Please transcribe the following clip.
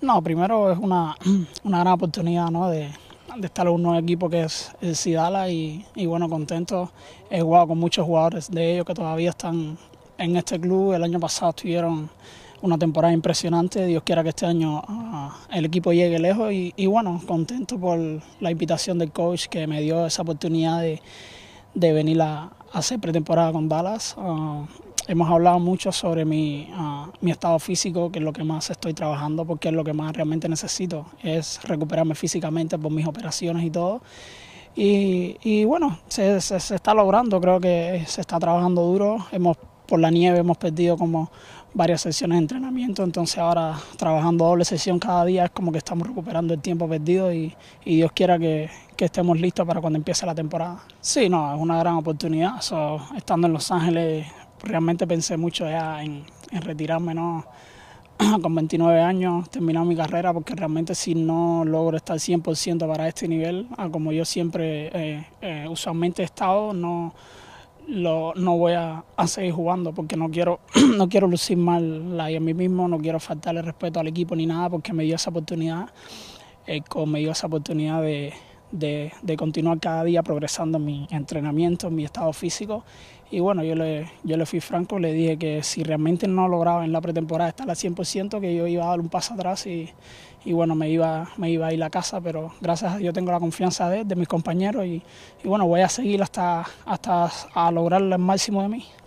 No, primero es una, gran oportunidad de, estar en un nuevo equipo que es el Sidala y, bueno, contento. He jugado con muchos jugadores de ellos que todavía están en este club. El año pasado tuvieron una temporada impresionante. Dios quiera que este año ah, el equipo llegue lejos y, bueno, contento por la invitación del coach que me dio esa oportunidad de, venir a, hacer pretemporada con Dallas. Ah, hemos hablado mucho sobre mi, ah, mi, estado físico, que es lo que más estoy trabajando, porque es lo que más realmente necesito, es recuperarme físicamente por mis operaciones y todo. Y, bueno, se, está logrando, creo que se está trabajando duro. Hemos, por la nieve hemos perdido como varias sesiones de entrenamiento, entonces ahora trabajando doble sesión cada día es como que estamos recuperando el tiempo perdido y, Dios quiera que, estemos listos para cuando empiece la temporada. Sí, no, es una gran oportunidad. estando en Los Ángeles realmente pensé mucho ya en, retirarme, ¿no? con 29 años, terminar mi carrera, porque realmente si no logro estar 100% para este nivel, ah, como yo siempre eh, eh, usualmente he estado, no, no voy a, seguir jugando, porque no quiero, no quiero lucir mal a mí mismo, no quiero faltarle respeto al equipo ni nada, porque me dio esa oportunidad, eh, me dio esa oportunidad de de, continuar cada día progresando en mi entrenamiento, en mi estado físico. Y bueno, yo le, yo le fui franco, le dije que si realmente no lograba en la pretemporada estar al 100%, que yo iba a dar un paso atrás y, bueno, me iba, me iba a ir a casa, pero gracias a Dios tengo la confianza de, de mis compañeros y, y, bueno, voy a seguir hasta, hasta a lograr el máximo de mí.